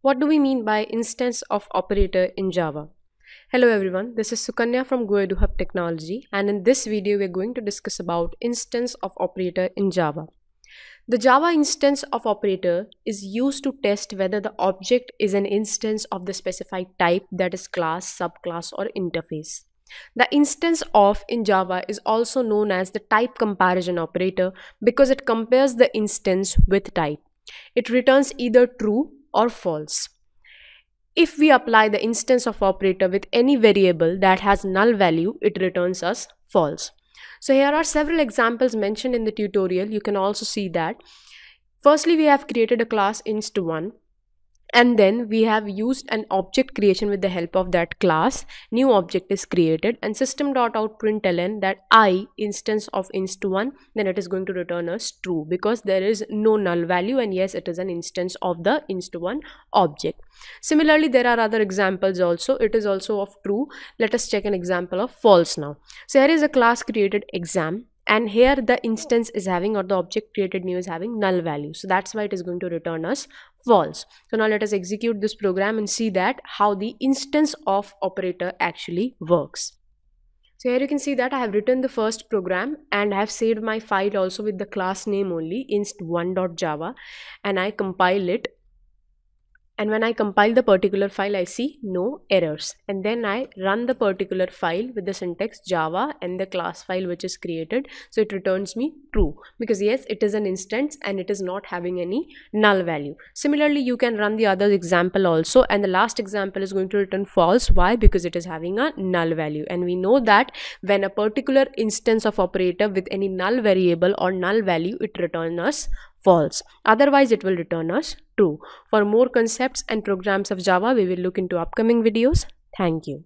What do we mean by instance of operator in Java? Hello everyone, this is Sukanya from Goedu Hub Technology and in this video we're going to discuss about instance of operator in Java. The Java instance of operator is used to test whether the object is an instance of the specified type that is class, subclass or interface. The instance of in Java is also known as the type comparison operator because it compares the instance with type. It returns either true or false. If we apply the instance of operator with any variable that has null value, it returns us false. So here are several examples mentioned in the tutorial. You can also see that. Firstly, we have created a class inst1 and then we have used an object creation with the help of that class new object is created and system.outprintln that i instance of inst1 then it is going to return us true because there is no null value and yes it is an instance of the inst1 object similarly there are other examples also it is also of true let us check an example of false now so here is a class created exam and here the instance is having or the object created new is having null value so that's why it is going to return us false so now let us execute this program and see that how the instance of operator actually works so here you can see that I have written the first program and I have saved my file also with the class name only inst1.java and I compile it and when I compile the particular file I see no errors and then I run the particular file with the syntax java and the class file which is created so it returns me true because yes it is an instance and it is not having any null value similarly you can run the other example also and the last example is going to return false why because it is having a null value and we know that when a particular instance of operator with any null variable or null value it returns us false. Otherwise, it will return us true. For more concepts and programs of Java, we will look into upcoming videos. Thank you.